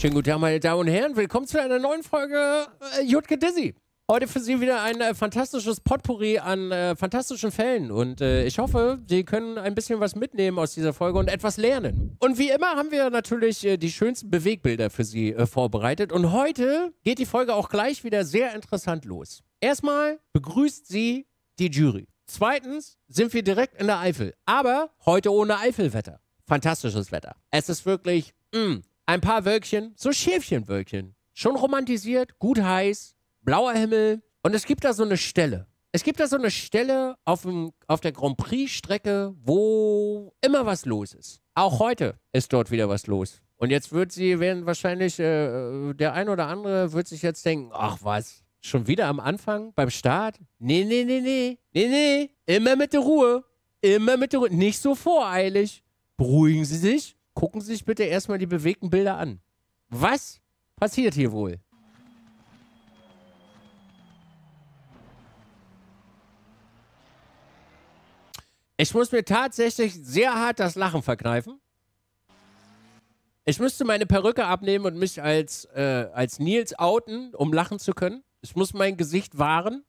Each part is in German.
Schönen guten Tag, meine Damen und Herren. Willkommen zu einer neuen Folge äh, Jutke Dizzy. Heute für Sie wieder ein äh, fantastisches Potpourri an äh, fantastischen Fällen. Und äh, ich hoffe, Sie können ein bisschen was mitnehmen aus dieser Folge und etwas lernen. Und wie immer haben wir natürlich äh, die schönsten Bewegbilder für Sie äh, vorbereitet. Und heute geht die Folge auch gleich wieder sehr interessant los. Erstmal begrüßt Sie die Jury. Zweitens sind wir direkt in der Eifel. Aber heute ohne Eifelwetter. Fantastisches Wetter. Es ist wirklich mh, mm, ein paar Wölkchen, so Schäfchenwölkchen. Schon romantisiert, gut heiß, blauer Himmel. Und es gibt da so eine Stelle. Es gibt da so eine Stelle auf, dem, auf der Grand Prix-Strecke, wo immer was los ist. Auch heute ist dort wieder was los. Und jetzt wird sie, werden wahrscheinlich äh, der ein oder andere wird sich jetzt denken, ach was, schon wieder am Anfang beim Start? Nee, nee, nee, nee, nee, nee, immer mit der Ruhe, immer mit der Ruhe, nicht so voreilig. Beruhigen Sie sich, Gucken Sie sich bitte erstmal die bewegten Bilder an. Was passiert hier wohl? Ich muss mir tatsächlich sehr hart das Lachen verkneifen. Ich müsste meine Perücke abnehmen und mich als, äh, als Nils outen, um lachen zu können. Ich muss mein Gesicht wahren.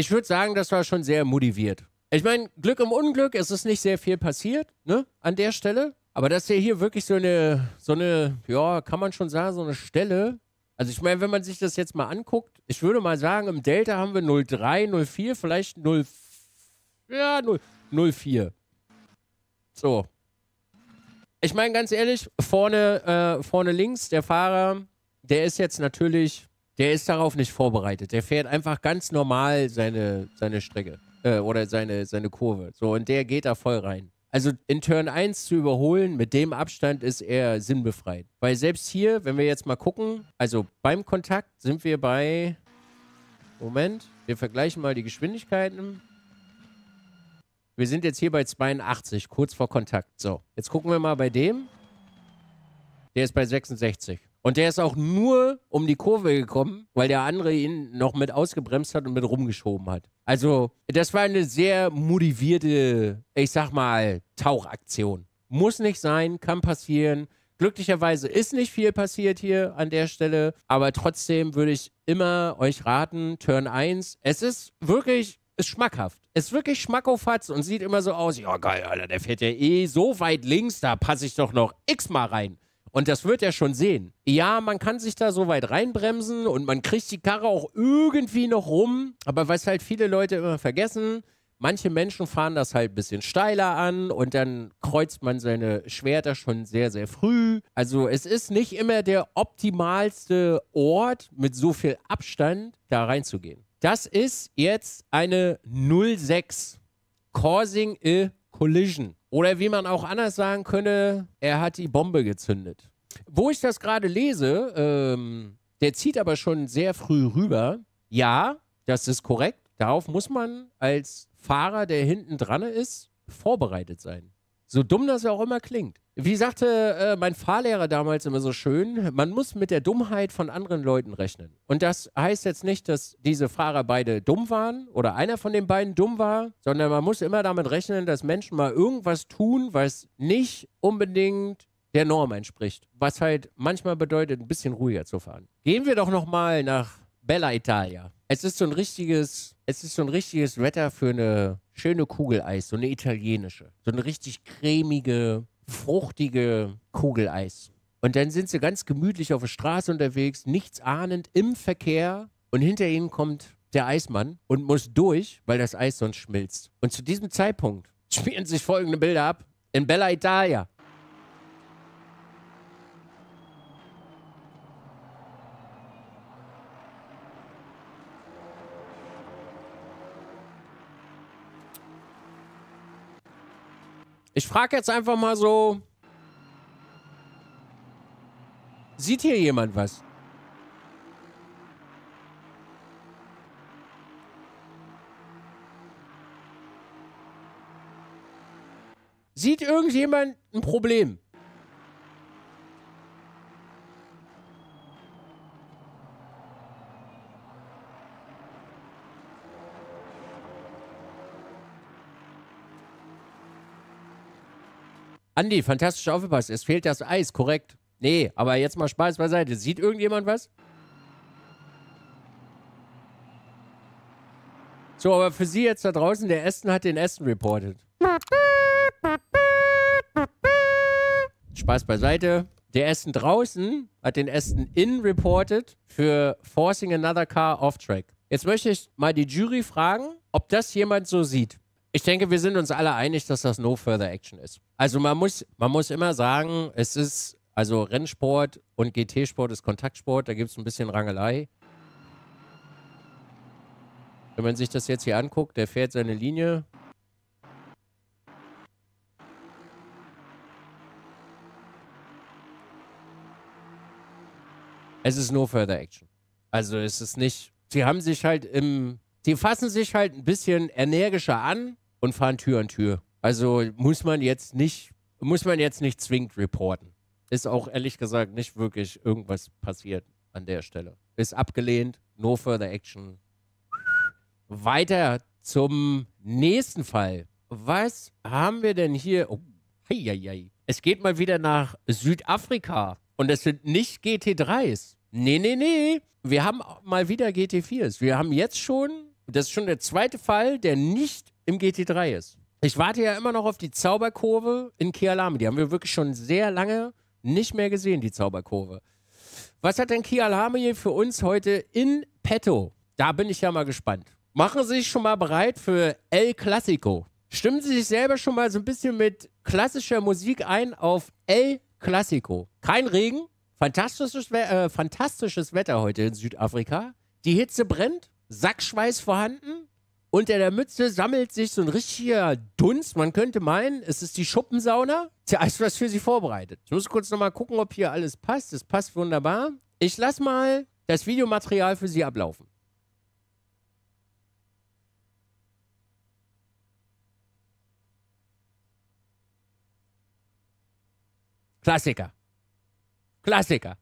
ich würde sagen, das war schon sehr motiviert. Ich meine, Glück im Unglück, es ist nicht sehr viel passiert, ne, an der Stelle. Aber dass ja hier wirklich so eine, so eine, ja, kann man schon sagen, so eine Stelle. Also ich meine, wenn man sich das jetzt mal anguckt, ich würde mal sagen, im Delta haben wir 03, 04, vielleicht 0, ja, 0, 04. So. Ich meine, ganz ehrlich, vorne, äh, vorne links, der Fahrer, der ist jetzt natürlich der ist darauf nicht vorbereitet. Der fährt einfach ganz normal seine, seine Strecke äh, oder seine, seine Kurve. So, und der geht da voll rein. Also in Turn 1 zu überholen, mit dem Abstand ist er sinnbefreit. Weil selbst hier, wenn wir jetzt mal gucken, also beim Kontakt sind wir bei. Moment, wir vergleichen mal die Geschwindigkeiten. Wir sind jetzt hier bei 82, kurz vor Kontakt. So, jetzt gucken wir mal bei dem. Der ist bei 66. Und der ist auch nur um die Kurve gekommen, weil der andere ihn noch mit ausgebremst hat und mit rumgeschoben hat. Also, das war eine sehr motivierte, ich sag mal, Tauchaktion. Muss nicht sein, kann passieren. Glücklicherweise ist nicht viel passiert hier an der Stelle, aber trotzdem würde ich immer euch raten, Turn 1. Es ist wirklich ist schmackhaft. Es Ist wirklich schmackofatz und sieht immer so aus, ja geil, Alter, der fährt ja eh so weit links, da passe ich doch noch x-mal rein. Und das wird er schon sehen. Ja, man kann sich da so weit reinbremsen und man kriegt die Karre auch irgendwie noch rum. Aber was halt viele Leute immer vergessen, manche Menschen fahren das halt ein bisschen steiler an und dann kreuzt man seine Schwerter schon sehr, sehr früh. Also es ist nicht immer der optimalste Ort, mit so viel Abstand da reinzugehen. Das ist jetzt eine 06 Causing a Collision. Oder wie man auch anders sagen könne, er hat die Bombe gezündet. Wo ich das gerade lese, ähm, der zieht aber schon sehr früh rüber. Ja, das ist korrekt. Darauf muss man als Fahrer, der hinten dran ist, vorbereitet sein. So dumm das auch immer klingt. Wie sagte äh, mein Fahrlehrer damals immer so schön, man muss mit der Dummheit von anderen Leuten rechnen. Und das heißt jetzt nicht, dass diese Fahrer beide dumm waren oder einer von den beiden dumm war, sondern man muss immer damit rechnen, dass Menschen mal irgendwas tun, was nicht unbedingt der Norm entspricht. Was halt manchmal bedeutet, ein bisschen ruhiger zu fahren. Gehen wir doch nochmal nach Bella Italia. Es ist so ein richtiges, es ist so ein richtiges Wetter für eine schöne Kugeleis, so eine italienische. So eine richtig cremige, fruchtige Kugeleis. Und dann sind sie ganz gemütlich auf der Straße unterwegs, nichts ahnend, im Verkehr. Und hinter ihnen kommt der Eismann und muss durch, weil das Eis sonst schmilzt. Und zu diesem Zeitpunkt spielen sich folgende Bilder ab. In Bella Italia. Ich frage jetzt einfach mal so. Sieht hier jemand was? Sieht irgendjemand ein Problem? Andi, fantastisch aufgepasst. Es fehlt das Eis, korrekt. Nee, aber jetzt mal Spaß beiseite. Sieht irgendjemand was? So, aber für Sie jetzt da draußen, der Essen hat den Essen reported. Spaß beiseite. Der Essen draußen hat den Essen in reported für forcing another car off track. Jetzt möchte ich mal die Jury fragen, ob das jemand so sieht ich denke, wir sind uns alle einig, dass das No Further Action ist. Also man muss, man muss immer sagen, es ist, also Rennsport und GT-Sport ist Kontaktsport, da gibt es ein bisschen Rangelei. Wenn man sich das jetzt hier anguckt, der fährt seine Linie. Es ist No Further Action. Also es ist nicht, sie haben sich halt im die fassen sich halt ein bisschen energischer an und fahren Tür an Tür. Also muss man jetzt nicht, muss man jetzt nicht zwingend reporten. Ist auch ehrlich gesagt nicht wirklich irgendwas passiert an der Stelle. Ist abgelehnt, no further action. Weiter zum nächsten Fall. Was haben wir denn hier? Oh, hei, hei, hei. Es geht mal wieder nach Südafrika. Und es sind nicht GT3s. Nee, nee, nee. Wir haben mal wieder GT4s. Wir haben jetzt schon das ist schon der zweite Fall, der nicht im GT3 ist. Ich warte ja immer noch auf die Zauberkurve in Kialami. Die haben wir wirklich schon sehr lange nicht mehr gesehen, die Zauberkurve. Was hat denn Kialami für uns heute in petto? Da bin ich ja mal gespannt. Machen Sie sich schon mal bereit für El Clasico. Stimmen Sie sich selber schon mal so ein bisschen mit klassischer Musik ein auf El Clasico. Kein Regen, fantastisches, We äh, fantastisches Wetter heute in Südafrika. Die Hitze brennt, Sackschweiß vorhanden. Unter der Mütze sammelt sich so ein richtiger Dunst. Man könnte meinen, es ist die Schuppensauna. Tja, ist was für Sie vorbereitet. Ich muss kurz nochmal gucken, ob hier alles passt. Es passt wunderbar. Ich lasse mal das Videomaterial für Sie ablaufen. Klassiker. Klassiker.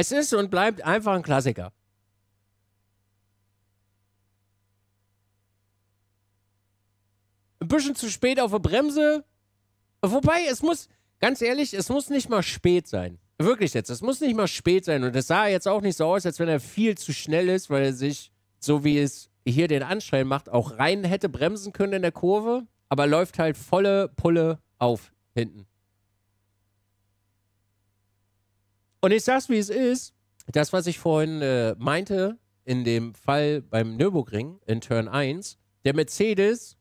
Es ist und bleibt einfach ein Klassiker. Ein bisschen zu spät auf der Bremse. Wobei, es muss, ganz ehrlich, es muss nicht mal spät sein. Wirklich jetzt, es muss nicht mal spät sein. Und es sah jetzt auch nicht so aus, als wenn er viel zu schnell ist, weil er sich, so wie es hier den Anschein macht, auch rein hätte bremsen können in der Kurve. Aber läuft halt volle Pulle auf hinten. Und ich sag's, wie es ist. Das, was ich vorhin äh, meinte, in dem Fall beim Nürburgring in Turn 1, der Mercedes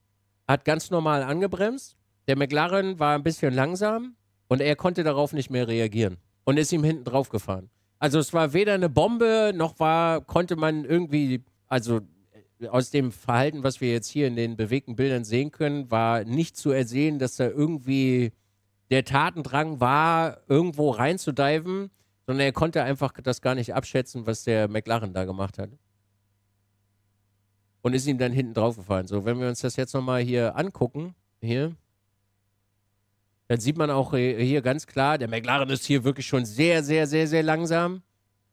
hat ganz normal angebremst, der McLaren war ein bisschen langsam und er konnte darauf nicht mehr reagieren und ist ihm hinten drauf gefahren. Also es war weder eine Bombe, noch war, konnte man irgendwie, also äh, aus dem Verhalten, was wir jetzt hier in den bewegten Bildern sehen können, war nicht zu ersehen, dass da irgendwie der Tatendrang war, irgendwo reinzudiven sondern er konnte einfach das gar nicht abschätzen, was der McLaren da gemacht hat. Und ist ihm dann hinten draufgefallen. So, wenn wir uns das jetzt nochmal hier angucken, hier, dann sieht man auch hier ganz klar, der McLaren ist hier wirklich schon sehr, sehr, sehr, sehr langsam.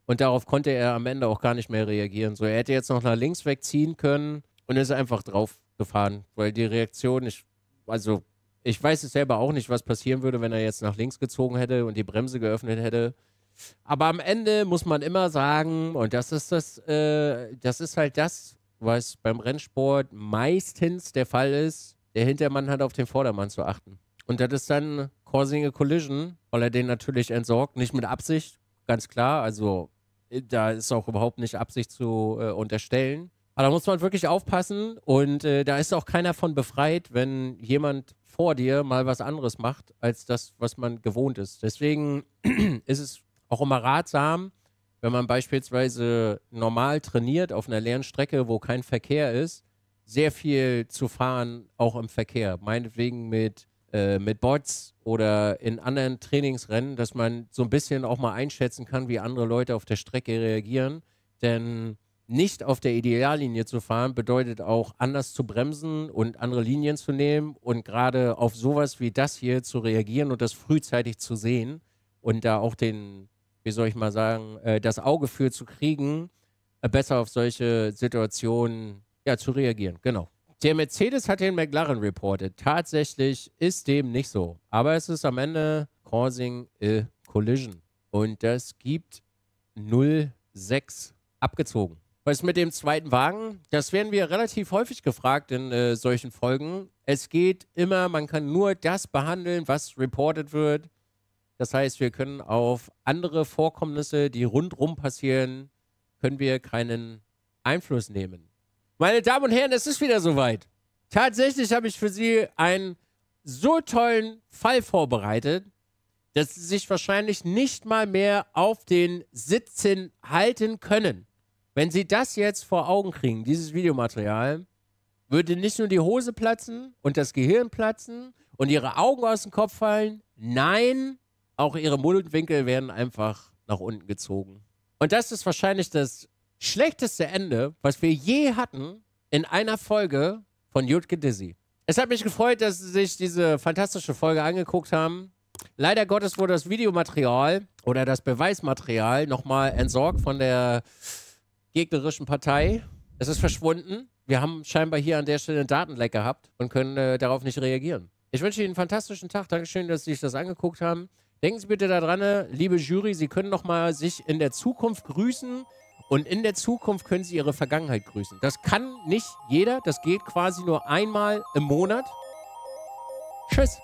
Und darauf konnte er am Ende auch gar nicht mehr reagieren. So, er hätte jetzt noch nach links wegziehen können und ist einfach draufgefahren, weil die Reaktion, ich, also ich weiß es selber auch nicht, was passieren würde, wenn er jetzt nach links gezogen hätte und die Bremse geöffnet hätte. Aber am Ende muss man immer sagen, und das ist das, äh, das ist halt das, was beim Rennsport meistens der Fall ist, der Hintermann hat auf den Vordermann zu achten. Und das ist dann Causing a Collision, weil er den natürlich entsorgt, nicht mit Absicht, ganz klar. Also äh, da ist auch überhaupt nicht Absicht zu äh, unterstellen. Aber da muss man wirklich aufpassen und äh, da ist auch keiner von befreit, wenn jemand vor dir mal was anderes macht, als das, was man gewohnt ist. Deswegen ist es auch immer ratsam, wenn man beispielsweise normal trainiert auf einer leeren Strecke, wo kein Verkehr ist, sehr viel zu fahren, auch im Verkehr. Meinetwegen mit, äh, mit Bots oder in anderen Trainingsrennen, dass man so ein bisschen auch mal einschätzen kann, wie andere Leute auf der Strecke reagieren. Denn nicht auf der Ideallinie zu fahren, bedeutet auch anders zu bremsen und andere Linien zu nehmen und gerade auf sowas wie das hier zu reagieren und das frühzeitig zu sehen und da auch den, wie soll ich mal sagen, äh, das Auge für zu kriegen, äh, besser auf solche Situationen ja, zu reagieren. Genau. Der Mercedes hat den McLaren reported. Tatsächlich ist dem nicht so. Aber es ist am Ende Causing a Collision. Und das gibt 0,6 abgezogen. Was mit dem zweiten Wagen? Das werden wir relativ häufig gefragt in äh, solchen Folgen. Es geht immer, man kann nur das behandeln, was reported wird. Das heißt, wir können auf andere Vorkommnisse, die rundrum passieren, können wir keinen Einfluss nehmen. Meine Damen und Herren, es ist wieder soweit. Tatsächlich habe ich für Sie einen so tollen Fall vorbereitet, dass Sie sich wahrscheinlich nicht mal mehr auf den Sitzen halten können. Wenn Sie das jetzt vor Augen kriegen, dieses Videomaterial, würde nicht nur die Hose platzen und das Gehirn platzen und Ihre Augen aus dem Kopf fallen. Nein, auch ihre Mundwinkel werden einfach nach unten gezogen. Und das ist wahrscheinlich das schlechteste Ende, was wir je hatten in einer Folge von Jutke Dizzy. Es hat mich gefreut, dass Sie sich diese fantastische Folge angeguckt haben. Leider Gottes wurde das Videomaterial oder das Beweismaterial nochmal entsorgt von der gegnerischen Partei. Es ist verschwunden. Wir haben scheinbar hier an der Stelle einen Datenleck gehabt und können äh, darauf nicht reagieren. Ich wünsche Ihnen einen fantastischen Tag. Dankeschön, dass Sie sich das angeguckt haben. Denken Sie bitte daran, ne, liebe Jury, Sie können noch mal sich in der Zukunft grüßen und in der Zukunft können Sie Ihre Vergangenheit grüßen. Das kann nicht jeder, das geht quasi nur einmal im Monat. Tschüss.